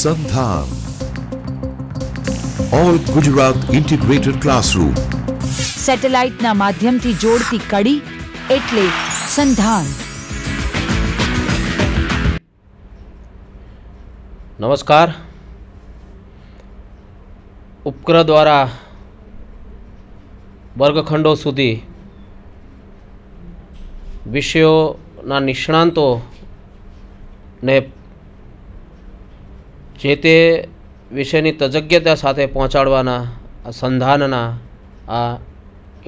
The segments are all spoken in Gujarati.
સંધાન ઓલ ગુજરાત ઇન્ટિગ્રેટેડ ક્લાસરૂમ સેટેલાઇટના માધ્યમથી જોડતી કડી એટલે સંધાન નમસ્કાર ઉપગ્રહ દ્વારા વર્ગખંડો સુધી વિષયોના નિષ્ણાંતોને જે તે વિષયની તજજ્ઞતા સાથે પહોંચાડવાના સંધાનના આ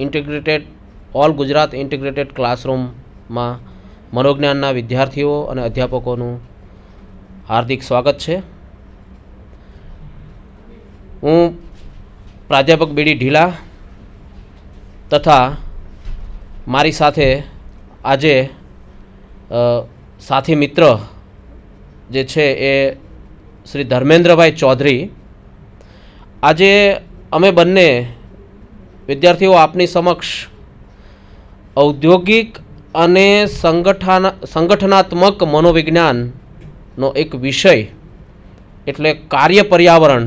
ઇન્ટિગ્રેટેડ ઓલ ગુજરાત ઇન્ટિગ્રેટેડ ક્લાસરૂમમાં મનોજ્ઞાનના વિદ્યાર્થીઓ અને અધ્યાપકોનું હાર્દિક સ્વાગત છે હું પ્રાધ્યાપક બીડી ઢીલા તથા મારી સાથે આજે સાથી મિત્ર જે છે એ શ્રી ધર્મેન્દ્રભાઈ ચૌધરી આજે અમે બંને વિદ્યાર્થીઓ આપની સમક્ષ ઔદ્યોગિક અને સંગઠન સંગઠનાત્મક મનોવિજ્ઞાનનો એક વિષય એટલે કાર્ય પર્યાવરણ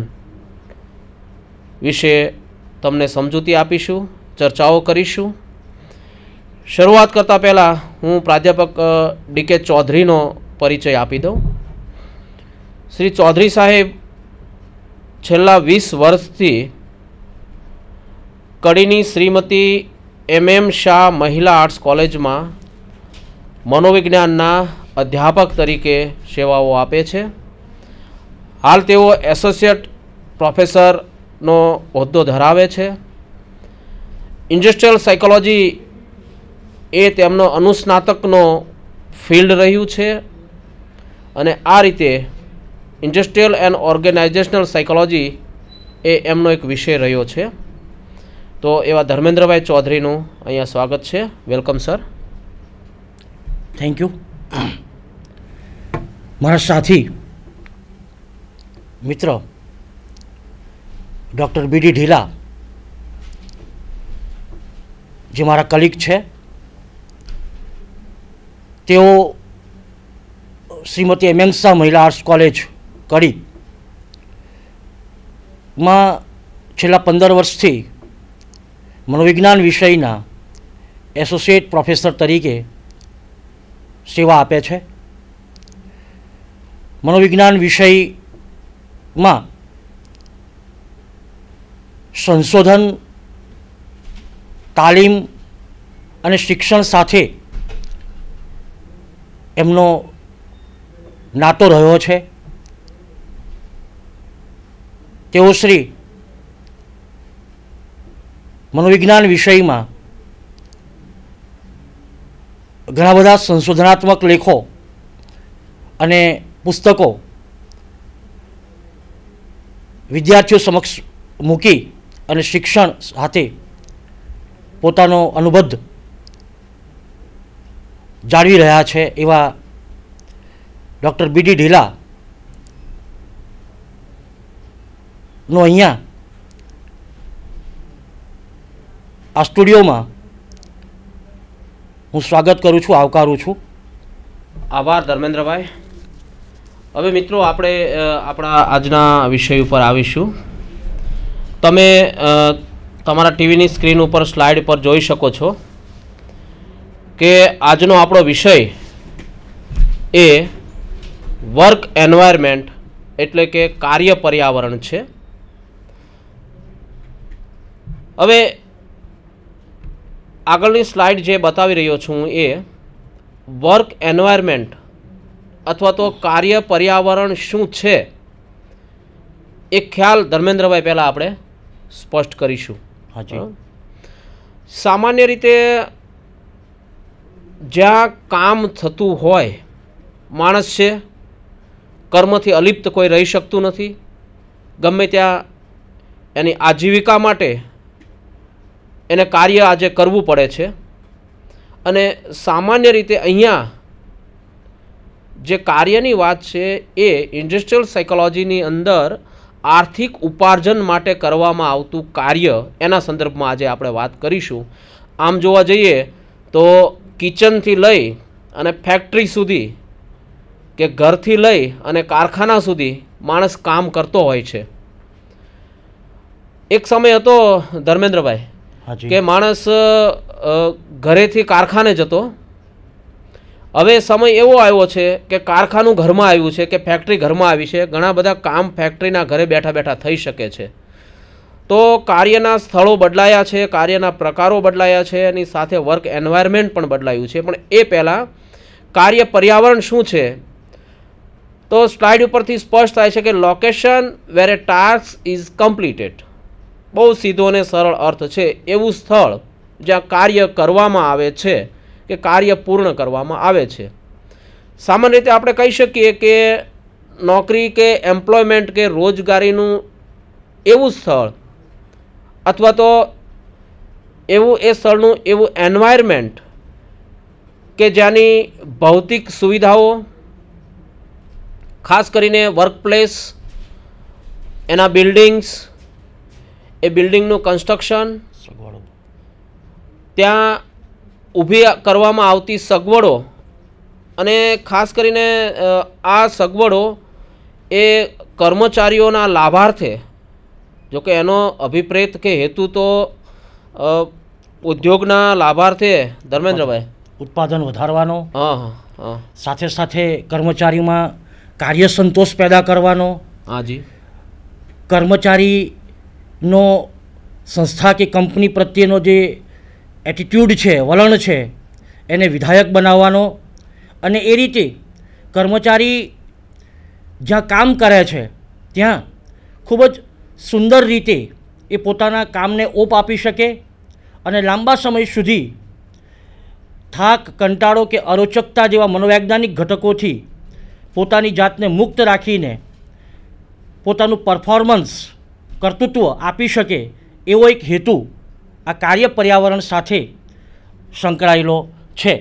વિશે તમને સમજૂતી આપીશું ચર્ચાઓ કરીશું શરૂઆત કરતાં પહેલાં હું પ્રાધ્યાપક ડીકે ચૌધરીનો પરિચય આપી દઉં શ્રી ચૌધરી સાહેબ છેલ્લા વીસ વર્ષથી કડીની શ્રીમતી એમ એમ શાહ મહિલા આર્ટ્સ કોલેજમાં મનોવિજ્ઞાનના અધ્યાપક તરીકે સેવાઓ આપે છે હાલ તેઓ એસોસિએટ પ્રોફેસરનો હોદ્દો ધરાવે છે ઇન્ડસ્ટ્રીયલ સાયકોલોજી એ તેમનો અનુસ્નાતકનો ફિલ્ડ રહ્યું છે અને આ રીતે ઇન્ડસ્ટ્રીયલ એન્ડ ઓર્ગેનાઇઝેશનલ સાયકોલોજી એ એમનો એક વિષય રહ્યો છે તો એવા ધર્મેન્દ્રભાઈ ચૌધરીનું અહીંયા સ્વાગત છે વેલકમ સર થેન્ક યુ મારા સાથી મિત્ર ડૉક્ટર બીડી ઢીલા જે મારા કલીગ છે તેઓ શ્રીમતી એમેન્સા મહિલા આર્ટ્સ કોલેજ કરી છેલ્લા પંદર વર્ષથી મનોવિજ્ઞાન વિષયના એસોસિએટ પ્રોફેસર તરીકે સેવા આપે છે મનોવિજ્ઞાન વિષયમાં સંશોધન તાલીમ અને શિક્ષણ સાથે એમનો નાતો રહ્યો છે તેઓ શ્રી મનોવિજ્ઞાન વિષયમાં ઘણા બધા સંશોધનાત્મક લેખો અને પુસ્તકો વિદ્યાર્થીઓ સમક્ષ મૂકી અને શિક્ષણ સાથે પોતાનો અનુબદ્ધ જાળવી રહ્યા છે એવા ડૉક્ટર બી ડી ઢીલા નો અહીંયા આ સ્ટુડિયોમાં હું સ્વાગત કરું છું આવકારું છું આભાર ધર્મેન્દ્રભાઈ હવે મિત્રો આપણે આપણા આજના વિષય ઉપર આવીશું તમે તમારા ટીવીની સ્ક્રીન ઉપર સ્લાઇડ પર જોઈ શકો છો કે આજનો આપણો વિષય એ વર્ક એન્વાયરમેન્ટ એટલે કે કાર્ય પર્યાવરણ છે હવે આગળની સ્લાઇડ જે બતાવી રહ્યો છું એ વર્ક એન્વાયરમેન્ટ અથવા તો કાર્ય પર્યાવરણ શું છે એ ખ્યાલ ધર્મેન્દ્રભાઈ પહેલાં આપણે સ્પષ્ટ કરીશું હાજી સામાન્ય રીતે જ્યાં કામ થતું હોય માણસ છે કર્મથી અલિપ્ત કોઈ રહી શકતું નથી ગમે ત્યાં એની આજીવિકા માટે એને કાર્ય આજે કરવું પડે છે અને સામાન્ય રીતે અહીંયા જે કાર્યની વાત છે એ ઇન્ડસ્ટ્રીયલ સાયકોલોજીની અંદર આર્થિક ઉપાર્જન માટે કરવામાં આવતું કાર્ય એના સંદર્ભમાં આજે આપણે વાત કરીશું આમ જોવા જઈએ તો કિચનથી લઈ અને ફેક્ટરી સુધી કે ઘરથી લઈ અને કારખાના સુધી માણસ કામ કરતો હોય છે એક સમય હતો ધર્મેન્દ્રભાઈ કે માણસ ઘરેથી કારખાને જતો હવે સમય એવો આવ્યો છે કે કારખાનું ઘરમાં આવ્યું છે કે ફેક્ટરી ઘરમાં આવી છે ઘણા બધા કામ ફેક્ટરીના ઘરે બેઠા બેઠા થઈ શકે છે તો કાર્યના સ્થળો બદલાયા છે કાર્યના પ્રકારો બદલાયા છે એની સાથે વર્ક એન્વાયરમેન્ટ પણ બદલાયું છે પણ એ પહેલાં કાર્ય પર્યાવરણ શું છે તો સ્લાઇડ ઉપરથી સ્પષ્ટ થાય છે કે location where a task is completed બહુ સીધો અને સરળ અર્થ છે એવું સ્થળ જ્યાં કાર્ય કરવામાં આવે છે કે કાર્ય પૂર્ણ કરવામાં આવે છે સામાન્ય રીતે આપણે કહી શકીએ કે નોકરી કે એમ્પ્લોયમેન્ટ કે રોજગારીનું એવું સ્થળ અથવા તો એવું એ સ્થળનું એવું એન્વાયરમેન્ટ કે જ્યાંની ભૌતિક સુવિધાઓ ખાસ કરીને વર્કપ્લેસ એના બિલ્ડિંગ્સ એ બિલ્ડિંગનું કન્સ્ટ્રક્શન ત્યાં ઊભી કરવામાં આવતી સગવડો અને ખાસ કરીને આ સગવડો એ કર્મચારીઓના લાભાર્થે જોકે એનો અભિપ્રેત કે હેતુ તો ઉદ્યોગના લાભાર્થે ધર્મેન્દ્રભાઈ ઉત્પાદન વધારવાનો સાથે સાથે કર્મચારીમાં કાર્ય સંતોષ પેદા કરવાનો હાજી કર્મચારી નો સંસ્થા કે કંપની પ્રત્યેનો જે એટીટ્યૂડ છે વલણ છે એને વિધાયક બનાવવાનો અને એ રીતે કર્મચારી જ્યાં કામ કરે છે ત્યાં ખૂબ જ સુંદર રીતે એ પોતાના કામને ઓપ આપી શકે અને લાંબા સમય સુધી થાક કંટાળો કે અરોચકતા જેવા મનોવૈજ્ઞાનિક ઘટકોથી પોતાની જાતને મુક્ત રાખીને પોતાનું પરફોર્મન્સ કર્તૃત્વ આપી શકે એવો એક હેતુ આ કાર્ય પર્યાવરણ સાથે સંકળાયેલો છે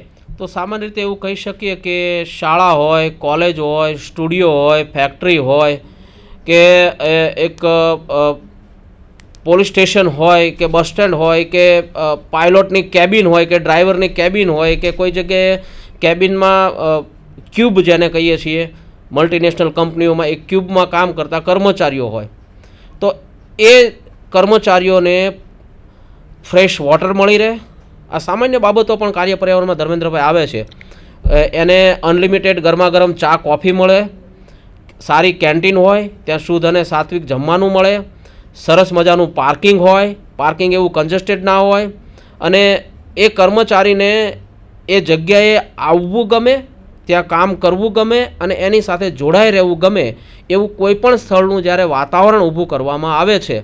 તો સામાન્ય રીતે એવું કહી શકીએ કે શાળા હોય કોલેજ હોય સ્ટુડિયો હોય ફેક્ટરી હોય કે એક પોલીસ સ્ટેશન હોય કે બસ સ્ટેન્ડ હોય કે પાયલોટની કેબિન હોય કે ડ્રાઈવરની કેબિન હોય કે કોઈ જગ્યાએ કેબિનમાં ક્યુબ જેને કહીએ છીએ મલ્ટીનેશનલ કંપનીઓમાં એક ક્યુબમાં કામ કરતા કર્મચારીઓ હોય એ કર્મચારીઓને ફ્રેશ વોટર મળી રહે આ સામાન્ય બાબતો પણ કાર્ય પર્યાવરણમાં ધર્મેન્દ્રભાઈ આવે છે એને અનલિમિટેડ ગરમાગરમ ચા કોફી મળે સારી કેન્ટીન હોય ત્યાં શુદ્ધ અને સાત્વિક જમવાનું મળે સરસ મજાનું પાર્કિંગ હોય પાર્કિંગ એવું કન્જેસ્ટેડ ના હોય અને એ કર્મચારીને એ જગ્યાએ આવવું ગમે ત્યાં કામ કરવું ગમે અને એની સાથે જોડાઈ રહેવું ગમે એવું કોઈ પણ સ્થળનું જ્યારે વાતાવરણ ઊભું કરવામાં આવે છે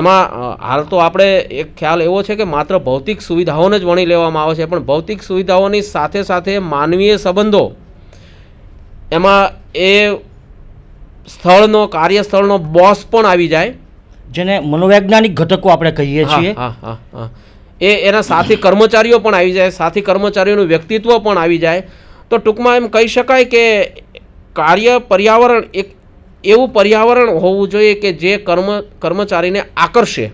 એમાં હાલ તો આપણે એક ખ્યાલ એવો છે કે માત્ર ભૌતિક સુવિધાઓને જ વણી લેવામાં આવે છે પણ ભૌતિક સુવિધાઓની સાથે સાથે માનવીય સંબંધો એમાં એ સ્થળનો કાર્યસ્થળનો બોસ પણ આવી જાય જેને મનોવૈજ્ઞાનિક ઘટકો આપણે કહીએ છીએ એ એના સાથી કર્મચારીઓ પણ આવી જાય સાથી કર્મચારીઓનું વ્યક્તિત્વ પણ આવી જાય તો ટૂંકમાં એમ કહી શકાય કે કાર્ય પર્યાવરણ એક એવું પર્યાવરણ હોવું જોઈએ કે જે કર્મ કર્મચારીને આકર્ષે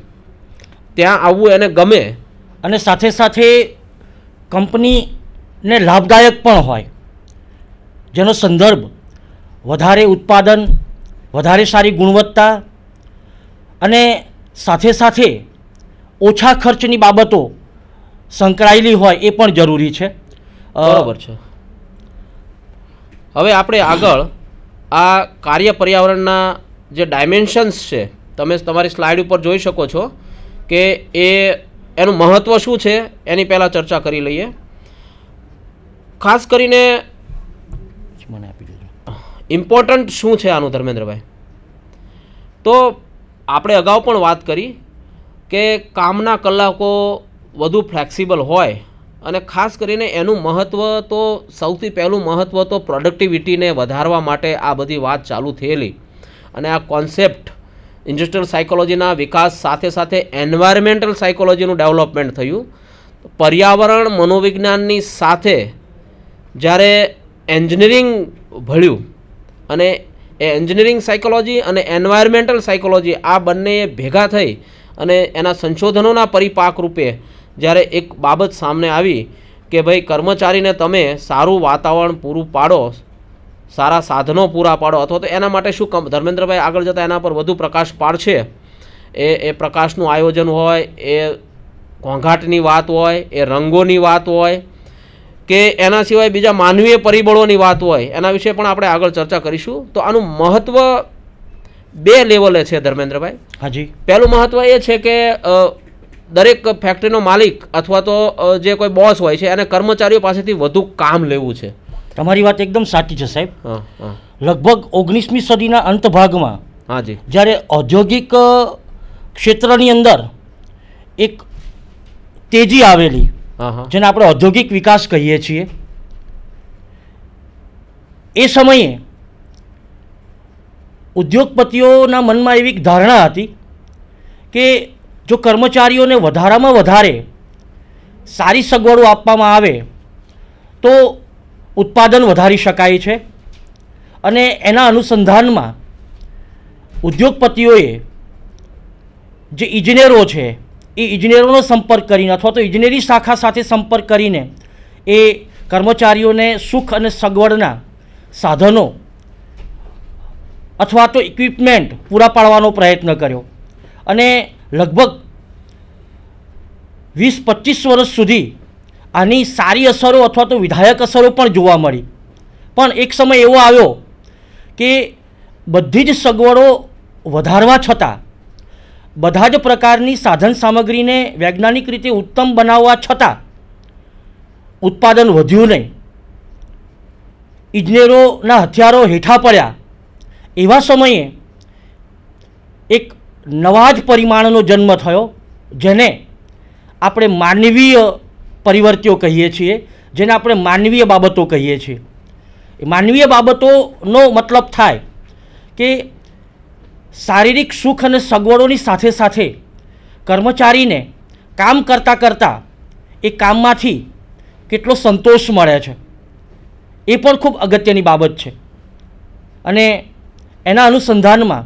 ત્યાં આવવું એને ગમે અને સાથે સાથે કંપનીને લાભદાયક પણ હોય જેનો સંદર્ભ વધારે ઉત્પાદન વધારે સારી ગુણવત્તા અને સાથે સાથે ઓછા ખર્ચની બાબતો સંકળાયેલી હોય એ પણ જરૂરી છે બરાબર છે હવે આપણે આગળ આ કાર્ય પર્યાવરણના જે ડાયમેન્શન્સ છે તમે તમારી સ્લાઇડ ઉપર જોઈ શકો છો કે એ એનું મહત્ત્વ શું છે એની પહેલાં ચર્ચા કરી લઈએ ખાસ કરીને મને આપી દેજો ઇમ્પોર્ટન્ટ શું છે આનું ધર્મેન્દ્રભાઈ તો આપણે અગાઉ પણ વાત કરી કે કામના કલાકો વધુ ફ્લેક્સિબલ હોય અને ખાસ કરીને એનું મહત્ત્વ તો સૌથી પહેલું મહત્ત્વ તો પ્રોડક્ટિવિટીને વધારવા માટે આ બધી વાત ચાલુ થયેલી અને આ કોન્સેપ્ટ ઇન્ડસ્ટ્રીયલ સાયકોલોજીના વિકાસ સાથે સાથે એન્વાયરમેન્ટલ સાયકોલોજીનું ડેવલપમેન્ટ થયું પર્યાવરણ મનોવિજ્ઞાનની સાથે જ્યારે એન્જિનિયરિંગ ભળ્યું અને એ એન્જિનિયરિંગ સાયકોલોજી અને એન્વાયરમેન્ટલ સાયકોલોજી આ બંને ભેગા થઈ અને એના સંશોધનોના પરિપાક રૂપે જ્યારે એક બાબત સામે આવી કે ભાઈ કર્મચારીને તમે સારું વાતાવરણ પૂરું પાડો સારા સાધનો પૂરા પાડો અથવા તો એના માટે શું કમ ધર્મેન્દ્રભાઈ આગળ જતાં એના પર વધુ પ્રકાશ પાડશે એ એ પ્રકાશનું આયોજન હોય એ ઘોંઘાટની વાત હોય એ રંગોની વાત હોય કે એના સિવાય બીજા માનવીય પરિબળોની વાત હોય એના વિશે પણ આપણે આગળ ચર્ચા કરીશું તો આનું મહત્ત્વ બે લેવલે છે ધર્મેન્દ્રભાઈ હાજી પહેલું મહત્ત્વ એ છે કે દરેક ફેક્ટરીનો માલિક અથવા તો જે કોઈ બોસ હોય છે એને કર્મચારીઓ પાસેથી વધુ કામ લેવું છે તમારી વાત એકદમ સાચી છે સાહેબ લગભગ ઓગણીસમી સદીના અંત ભાગમાં હાજી જ્યારે ઔદ્યોગિક ક્ષેત્રની અંદર એક તેજી આવેલી જેને આપણે ઔદ્યોગિક વિકાસ કહીએ છીએ એ સમયે ઉદ્યોગપતિઓના મનમાં એવી ધારણા હતી કે જો કર્મચારીઓને વધારામાં વધારે સારી સગવડો આપવામાં આવે તો ઉત્પાદન વધારી શકાય છે અને એના અનુસંધાનમાં ઉદ્યોગપતિઓએ જે ઇજનેરો છે એ ઇજનેરોનો સંપર્ક કરીને અથવા તો ઇજનેરી શાખા સાથે સંપર્ક કરીને એ કર્મચારીઓને સુખ અને સગવડના સાધનો અથવા તો ઇક્વિપમેન્ટ પૂરા પાડવાનો પ્રયત્ન કર્યો અને લગભગ વીસ પચીસ વર્ષ સુધી આની સારી અસરો અથવા તો વિધાયક અસરો પણ જોવા મળી પણ એક સમય એવો આવ્યો કે બધી જ સગવડો વધારવા છતાં બધા જ પ્રકારની સાધન સામગ્રીને વૈજ્ઞાનિક રીતે ઉત્તમ બનાવવા છતાં ઉત્પાદન વધ્યું નહીં ઇજનેરોના હથિયારો હેઠા પડ્યા એવા સમયે એક નવા જ પરિમાણનો જન્મ થયો જેને આપણે માનવીય પરિવર્તિઓ કહીએ છીએ જેને આપણે માનવીય બાબતો કહીએ છીએ માનવીય બાબતોનો મતલબ થાય કે શારીરિક સુખ અને સગવડોની સાથે સાથે કર્મચારીને કામ કરતાં કરતાં એ કામમાંથી કેટલો સંતોષ મળે છે એ પણ ખૂબ અગત્યની બાબત છે અને એના અનુસંધાનમાં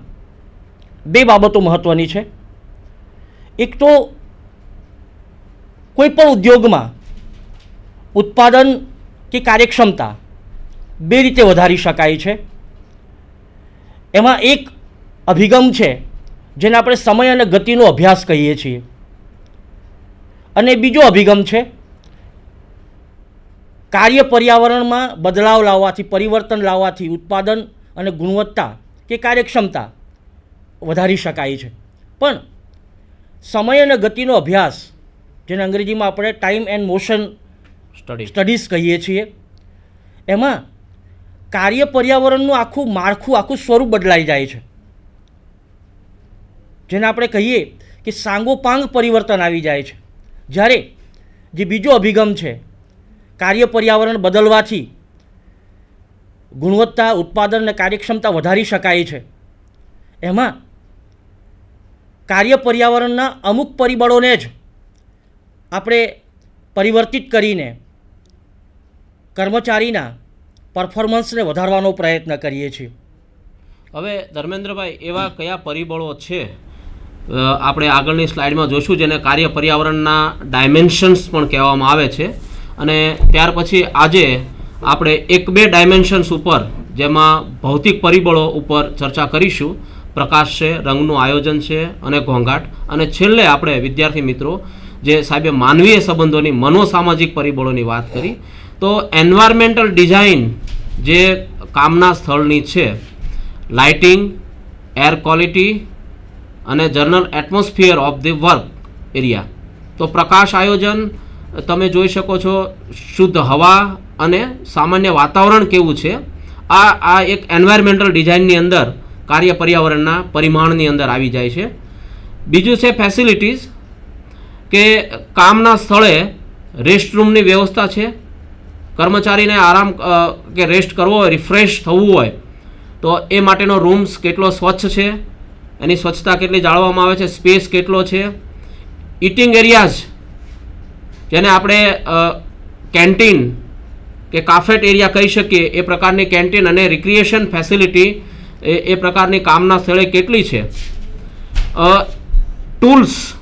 બે બાબતો મહત્ત્વની છે એક તો કોઈપણ ઉદ્યોગમાં ઉત્પાદન કે કાર્યક્ષમતા બે રીતે વધારી શકાય છે એમાં એક અભિગમ છે જેને આપણે સમય અને ગતિનો અભ્યાસ કહીએ છીએ અને બીજો અભિગમ છે કાર્ય પર્યાવરણમાં બદલાવ લાવવાથી પરિવર્તન લાવવાથી ઉત્પાદન અને ગુણવત્તા કે કાર્યક્ષમતા વધારી શકાય છે પણ સમય અને ગતિનો અભ્યાસ જેને અંગ્રેજીમાં આપણે time and motion study studies કહીએ છીએ એમાં કાર્ય પર્યાવરણનું આખું માળખું આખું સ્વરૂપ બદલાઈ જાય છે જેને આપણે કહીએ કે સાંગોપાંગ પરિવર્તન આવી જાય છે જ્યારે જે બીજો અભિગમ છે કાર્ય પર્યાવરણ બદલવાથી ગુણવત્તા ઉત્પાદન અને કાર્યક્ષમતા વધારી શકાય છે એમાં કાર્ય પર્યાવરણના અમુક પરિબળોને જ આપણે પરિવર્તિત કરીને કર્મચારીના પરફોર્મન્સને વધારવાનો પ્રયત્ન કરીએ છીએ હવે ધર્મેન્દ્રભાઈ એવા કયા પરિબળો છે આપણે આગળની સ્લાઇડમાં જોઈશું જેને કાર્ય પર્યાવરણના ડાયમેન્શન્સ પણ કહેવામાં આવે છે અને ત્યાર પછી આજે આપણે એક બે ડાયમેન્શન્સ ઉપર જેમાં ભૌતિક પરિબળો ઉપર ચર્ચા કરીશું પ્રકાશ છે રંગનું આયોજન છે અને ઘોંઘાટ અને છેલ્લે આપણે વિદ્યાર્થી મિત્રો જે સાહેબે માનવીય સંબંધોની મનોસામાજિક પરિબળોની વાત કરી તો એન્વાયરમેન્ટલ ડિઝાઇન જે કામના સ્થળની છે લાઇટિંગ એર ક્વોલિટી અને general atmosphere of the work area તો પ્રકાશ આયોજન તમે જોઈ શકો છો શુદ્ધ હવા અને સામાન્ય વાતાવરણ કેવું છે આ આ એક એન્વાયરમેન્ટલ ડિઝાઇનની અંદર કાર્ય પર્યાવરણના પરિમાણની અંદર આવી જાય છે બીજું છે ફેસિલિટીઝ કે કામના સ્થળે રેસ્ટરૂમની વ્યવસ્થા છે કર્મચારીને આરામ કે રેસ્ટ કરવો હોય રિફ્રેશ થવું હોય તો એ માટેનો રૂમ્સ કેટલો સ્વચ્છ છે એની સ્વચ્છતા કેટલી જાળવવામાં આવે છે સ્પેસ કેટલો છે ઇટિંગ એરિયાઝ જેને આપણે કેન્ટીન કે કાફેટ એરિયા કહી શકીએ એ પ્રકારની કેન્ટીન અને રિક્રિએશન ફેસિલિટી એ એ પ્રકારની કામના સ્થળે કેટલી છે ટૂલ્સ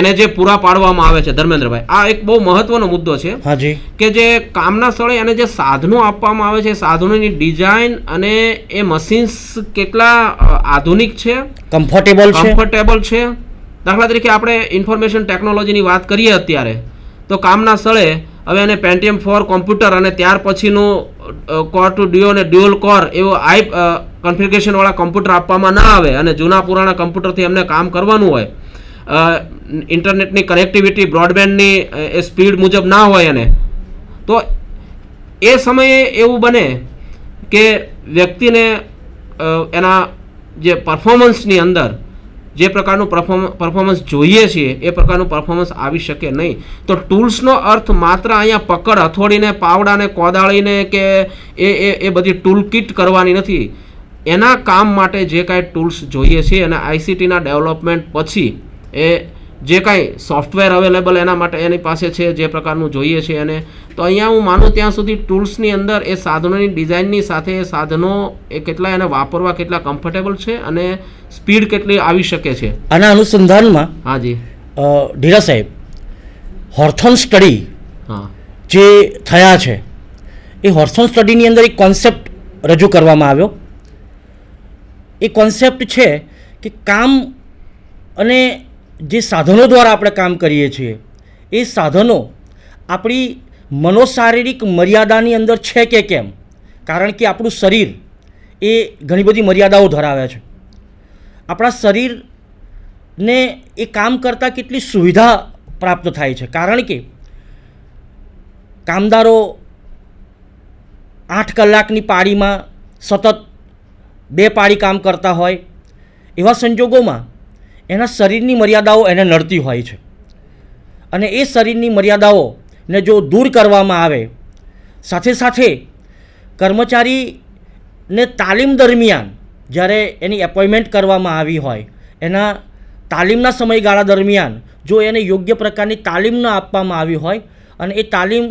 એને જે પૂરા પાડવામાં આવે છે ધર્મેન્દ્રભાઈ આ એક બહુ મહત્વનો મુદ્દો છે કે જે કામના સ્થળે એને જે સાધનો આપવામાં આવે છે સાધનોની ડિઝાઇન અને એ મશીન્સ કેટલા આધુનિક છે કમ્ફર્ટેબલ કમ્ફર્ટેબલ છે દાખલા તરીકે આપણે ઇન્ફોર્મેશન ટેકનોલોજીની વાત કરીએ અત્યારે તો કામના સ્થળે હવે એને પેન્ટિયમ ફોર કોમ્પ્યુટર અને ત્યાર પછીનું કોર ટુ ડ્યુઓ અને ડ્યુઅલ કોર એવો આઈ કન્ફિગરેશનવાળા કમ્પ્યુટર આપવામાં ના આવે અને જૂના પુરાણા કમ્પ્યુટરથી એમને કામ કરવાનું હોય ઇન્ટરનેટની કનેક્ટિવિટી બ્રોડબેન્ડની એ સ્પીડ મુજબ ના હોય એને તો એ સમયે એવું બને કે વ્યક્તિને એના જે પરફોર્મન્સની અંદર જે પ્રકારનું પરફોર્મ પરફોર્મન્સ જોઈએ છીએ એ પ્રકારનું પરફોર્મન્સ આવી શકે નહીં તો ટૂલ્સનો અર્થ માત્ર અહીંયા પકડ હથોડીને પાવડાને કોદાળીને કે એ એ બધી ટૂલ કિટ કરવાની નથી એના કામ માટે જે કાંઈ ટૂલ્સ જોઈએ છીએ અને આઈસીટીના ડેવલપમેન્ટ પછી એ જે કાંઈ સોફ્ટવેર અવેલેબલ એના માટે એની પાસે છે જે પ્રકારનું જોઈએ છે એને તો અહીંયા હું માનું ત્યાં સુધી ટૂલ્સની અંદર એ સાધનોની ડિઝાઇનની સાથે એ સાધનો એ કેટલા એને વાપરવા કેટલા કમ્ફર્ટેબલ છે અને સ્પીડ કેટલી આવી શકે છે આના અનુસંધાનમાં હાજી ઢીરા સાહેબ હોર્થોન સ્ટડી હા જે થયા છે એ હોર્થોન સ્ટડીની અંદર એક કોન્સેપ્ટ રજૂ કરવામાં આવ્યો એ કોન્સેપ્ટ છે કે કામ અને જે સાધનો દ્વારા આપણે કામ કરીએ છીએ એ સાધનો આપણી મનોશારીરિક મર્યાદાની અંદર છે કે કેમ કારણ કે આપણું શરીર એ ઘણી બધી મર્યાદાઓ ધરાવે છે આપણા શરીરને એ કામ કરતાં કેટલી સુવિધા પ્રાપ્ત થાય છે કારણ કે કામદારો આઠ કલાકની પાળીમાં સતત બે પાળી કામ કરતા હોય એવા સંજોગોમાં એના શરીરની મર્યાદાઓ એને નડતી હોય છે અને એ શરીરની મર્યાદાઓને જો દૂર કરવામાં આવે સાથે સાથે કર્મચારીને તાલીમ દરમિયાન જ્યારે એની એપોઇન્ટમેન્ટ કરવામાં આવી હોય એના તાલીમના સમયગાળા દરમિયાન જો એને યોગ્ય પ્રકારની તાલીમ ન આપવામાં આવી હોય અને એ તાલીમ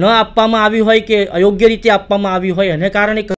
ન આપવામાં આવી હોય કે અયોગ્ય રીતે આપવામાં આવી હોય એને કારણે